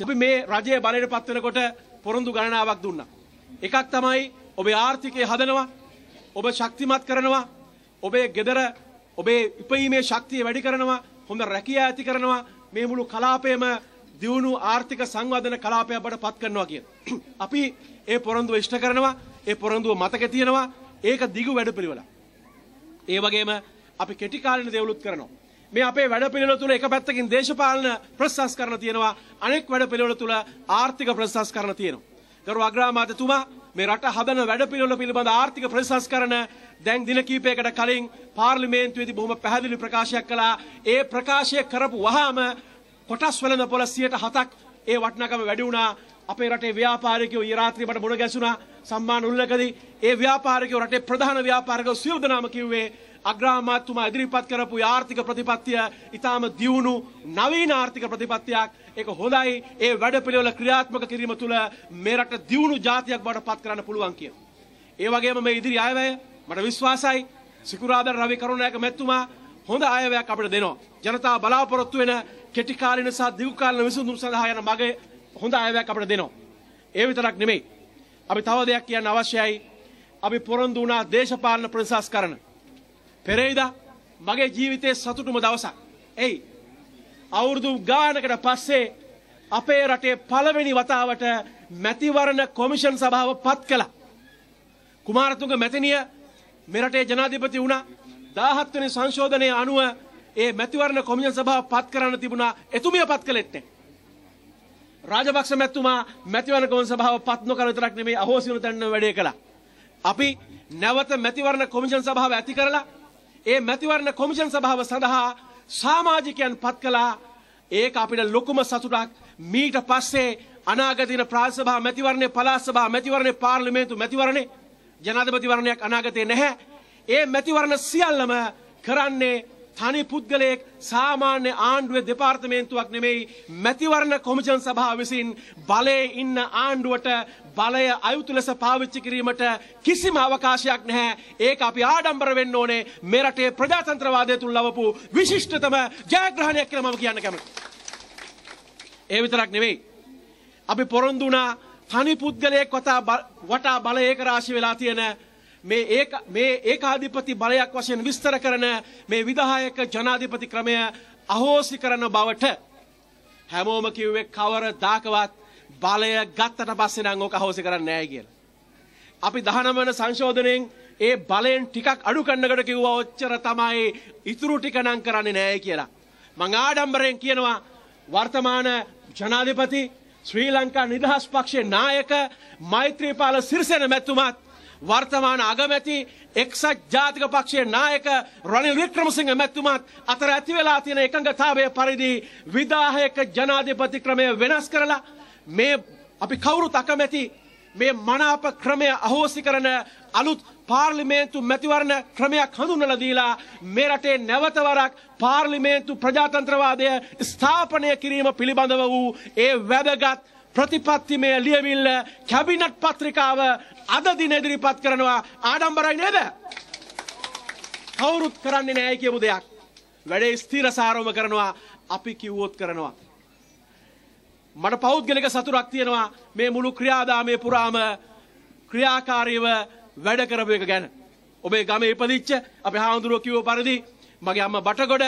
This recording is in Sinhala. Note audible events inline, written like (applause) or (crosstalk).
අපි මේ රජය බලයට පත් වෙනකොට පොරොන්දු ගණනාවක් දුන්නා. එකක් තමයි ඔබේ ආර්ථිකය හදනවා, ඔබ ශක්තිමත් කරනවා, ඔබේ ගෙදර ඔබේ ඉපීමේ ශක්තිය වැඩි කරනවා, හොඳ රැකියාව ඇති කරනවා, මේ මුළු කලාපයම දියුණු ආර්ථික සංවර්ධන කලාපයක් බවට පත් කරනවා කියන. (clears throat) අපි ඒ පොරොන්දුව ඉෂ්ට කරනවා, ඒ පොරොන්දුව මතක තියෙනවා, ඒක දිගු වැඩපිළිවෙලක්. ඒ වගේම අපි කෙටි කාලින දේවලුත් කරනවා. මේ අපේ වැඩ පිළිවෙල තුළ එක පැත්තකින් දේශපාලන ප්‍රතිසංස්කරණ තියෙනවා අනෙක් වැඩ පිළිවෙල තුළ ආර්ථික ප්‍රතිසංස්කරණ තියෙනවා ගරු අග්‍රාමාත්‍යතුමා මේ රට හදන වැඩ පිළිවෙල පිළිබඳ ආර්ථික ප්‍රතිසංස්කරණ දැන් දින කිහිපයකට කලින් පාර්ලිමේන්තුවේදී බොහොම පැහැදිලි ප්‍රකාශයක් කළා ඒ ප්‍රකාශය කරපු වහාම කොටස් වලන පොළ 7ක් ඒ වටිනාකම වැඩි වුණා අපේ රටේ ව්‍යාපාරිකයෝ ඊ රාත්‍රියේ මට මුණ ගැසුණා සම්මාන උළෙලකදී ඒ ව්‍යාපාරිකයෝ රටේ ප්‍රධාන ව්‍යාපාරිකයෝ සියලු දෙනාම කිව්වේ අග්‍රාමාත්‍යතුමා ඉදිරිපත් කරපු ආර්ථික ප්‍රතිපත්තිය ඊටාම දියුණු නවීන ආර්ථික ප්‍රතිපත්තියක්. ඒක හොඳයි. ඒ වැඩපිළිවෙල ක්‍රියාත්මක කිරීම තුළ මේ රට දියුණු ජාතියක් බවට පත් කරන්න පුළුවන් කියන. ඒ වගේම මේ ඉදිරි අයවැය මට විශ්වාසයි. සිකුරාදා රවි කරුණායක මැතිතුමා හොඳ අයවැයක් අපිට දෙනවා. ජනතාව බලාපොරොත්තු වෙන කෙටි කාලින සහ දීර්ඝ කාලින විසඳුම් සඳහා යන මගේ හොඳ අයවැයක් අපිට දෙනවා. ඒ විතරක් නෙමෙයි. අපි තව දෙයක් කියන්න අවශ්‍යයි. අපි පොරොන්දු වුණා දේශපාලන ප්‍රතිසංස්කරණ. පෙරේදා මගේ ජීවිතයේ සතුටුම දවසක්. එයි අවුරුදු ගානකට පස්සේ අපේ රටේ පළවෙනි වතාවට මැතිවරණ කොමිෂන් සභාව පත් කළා. කුමාරතුංග මැතිනිය මෙරටේ ජනාධිපති වුණා. 17 වෙනි සංශෝධනයේ අනුව ඒ මැතිවරණ කොමිෂන් සභාව පත් කරන්න තිබුණා. එතුමිය පත් කළෙත් නැහැ. රාජපක්ෂ මැතිතුමා මැතිවරණ කොමිෂන් සභාව පත් නොකර විතරක් නෙමෙයි අහෝසි වෙන තැන වැඩේ කළා. අපි නැවත මැතිවරණ කොමිෂන් සභාව ඇති කරලා ඒ මැතිවරණ කොමිෂන් සභාව සඳහා සාමාජිකයන් පත් කළා. ඒක අපිට ලොකුම සතුටක්. මීට පස්සේ අනාගත දින ප්‍රාදේශ සභා මැතිවරණේ පළාත් සභා මැතිවරණේ පාර්ලිමේන්තු මැතිවරණේ ජනාධිපතිවරණයක් අනාගතේ නැහැ. ඒ මැතිවරණ සියල්ලම කරන්නේ තනි පුද්ගලයෙක් සාමාන්‍ය ආණ්ඩුවේ දෙපාර්තමේන්තුවක් නෙමෙයි මැතිවරණ කොමිෂන් සභාව විසින් බලයේ ඉන්න ආණ්ඩුවට බලය අයුතු ලෙස පාවිච්චි කිරීමට කිසිම අවකාශයක් නැහැ. ඒක අපි ආඩම්බර වෙන්න ඕනේ මේ රටේ ප්‍රජාතන්ත්‍රවාදය තුල ලවපු විශිෂ්ටතම ජයග්‍රහණයක් කියලා මම කියන්න කැමතියි. ඒ විතරක් නෙවෙයි. අපි පොරොන්දු වුණා තනි පුද්ගලයෙක් වටා බලයක රාශි වෙලා තියෙන මේ ඒක මේ ඒකාධිපති බලයක් වශයෙන් විස්තර කරන මේ විධායක ජනාධිපති ක්‍රමය අහෝසි කරන බවට හැමෝම කිව්වේ කවරදාකවත් බලය ගත්තට පස්සේ නම් ඕක අහෝසි කරන්නේ නැහැ කියලා. අපි 19 වෙනි සංශෝධනයෙන් ඒ බලයෙන් ටිකක් අඩු කරනකට කිව්වා ඔච්චර තමයි ඉතුරු ටික නම් කරන්නේ නැහැ කියලා. මං ආඩම්බරයෙන් කියනවා වර්තමාන ජනාධිපති ශ්‍රී ලංකා නිදහස් පක්ෂයේ නායක මෛත්‍රීපාල සිරිසේන මැතිතුමාත් වර්තමාන අගමැති එක්සත් ජාතික පක්ෂයේ නායක රනිල් වික්‍රමසිංහ මැතිතුමාත් අතර ඇති වෙලා තියෙන එකඟතාවය පරිදි විදායක ජනාධිපති ක්‍රමය වෙනස් කරලා මේ අපි කවුරුත් අකමැති මේ මනාප ක්‍රමය අහෝසි කරන අලුත් පාර්ලිමේන්තු මැතිවරණ ක්‍රමයක් හඳුන්වලා දීලා මේ රටේ නැවත වරක් පාර්ලිමේන්තු ප්‍රජාතන්ත්‍රවාදය ස්ථාපනය කිරීම පිළිබඳව වූ ඒ වැදගත් ප්‍රතිපත්තිමය ලියවිල්ල කැබිනට් පත්‍රිකාව අද දින ඉදිරිපත් කරනවා ආඩම්බරයි නේද? කවුරුත් කරන්නේ නැහැ කියමු දෙයක්. වැඩේ ස්ථිරසාරවම කරනවා අපි කිව්වොත් කරනවා. මට පෞද්ගලික සතුටක් තියෙනවා මේ මුළු ක්‍රියාදාමයේ පුරාම ක්‍රියාකාරීව වැඩ කරපු එක ගැන. ඔබේ ගමේ ඉපදිච්ච අපේ හාමුදුරුවෝ කිව්ව පරිදි මගේ අම්මා බටගොඩ